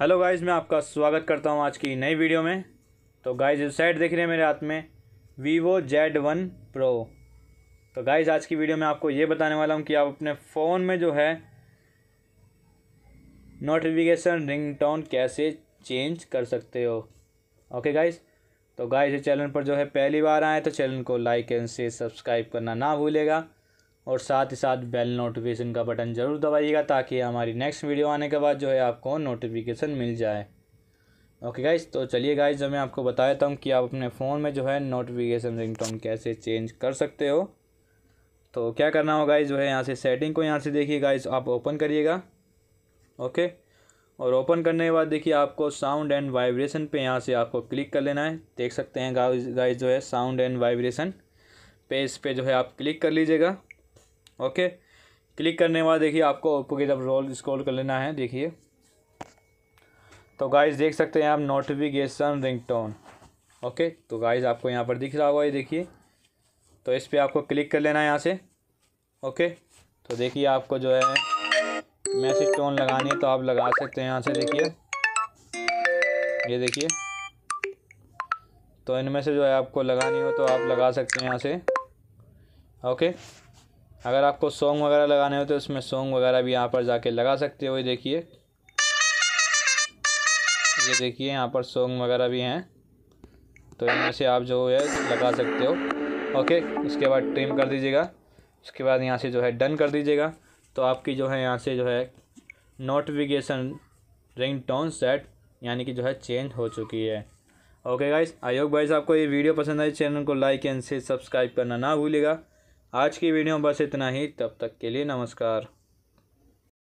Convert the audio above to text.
hello guys मैं आपका स्वागत करता हूं आज की नई वीडियो में तो गाइस इस साइड देख रहे हैं मेरे हाथ में वीवो जेड वन प्रो तो गाइस आज की वीडियो में आपको ये बताने वाला हूं कि आप अपने फ़ोन में जो है नोटिफिकेशन रिंगटोन कैसे चेंज कर सकते हो ओके गाइस तो गाइस इस चैनल पर जो है पहली बार आए तो चैनल को लाइक एंड से सब्सक्राइब करना ना भूलेगा और साथ ही साथ बेल नोटिफिकेशन का बटन ज़रूर दबाइएगा ताकि हमारी नेक्स्ट वीडियो आने के बाद जो है आपको नोटिफिकेशन मिल जाए ओके गाइज तो चलिए गाइज जब मैं आपको बता देता हूँ कि आप अपने फ़ोन में जो है नोटिफिकेशन रिंग कैसे चेंज कर सकते हो तो क्या करना होगा गाइज जो है यहाँ से सेटिंग को यहाँ से देखिए गाइज आप ओपन करिएगा ओके और ओपन करने के बाद देखिए आपको साउंड एंड वाइब्रेशन पे यहाँ से आपको क्लिक कर लेना है देख सकते हैं गाइज गाइज जो है साउंड एंड वाइब्रेशन पे इस पर जो है आप क्लिक कर लीजिएगा ओके क्लिक करने के बाद देखिए आपको ओप्पो की तरफ रोल स्क्रॉल कर लेना है देखिए तो गाइस देख सकते हैं आप नोटिफिकेशन रिंगटोन ओके तो गाइस आपको यहाँ पर दिख रहा होगा ये देखिए तो इस पर आपको क्लिक कर लेना है यहाँ से ओके तो देखिए आपको जो है मैसेज टोन लगानी है तो आप लगा सकते हैं यहाँ से देखिए ये देखिए तो इनमें से जो है आपको लगानी हो तो आप लगा सकते हैं यहाँ से ओके अगर आपको सॉन्ग वगैरह लगाने हो तो उसमें सॉन्ग वगैरह भी यहाँ पर जाके लगा सकते हो ये देखिए ये देखिए यहाँ पर सॉन्ग वगैरह भी हैं तो इनमें से आप जो है लगा सकते हो ओके उसके बाद ट्रिम कर दीजिएगा उसके बाद यहाँ से जो है डन कर दीजिएगा तो आपकी जो है यहाँ से जो है नोटिफिकेशन रिंग टोन सेट यानी कि जो है चेंज हो चुकी है ओके गाइस आयोग भाई आपको ये वीडियो पसंद आई चैनल को लाइक एंड से सब्सक्राइब करना ना भूलिएगा आज की वीडियो में बस इतना ही तब तक के लिए नमस्कार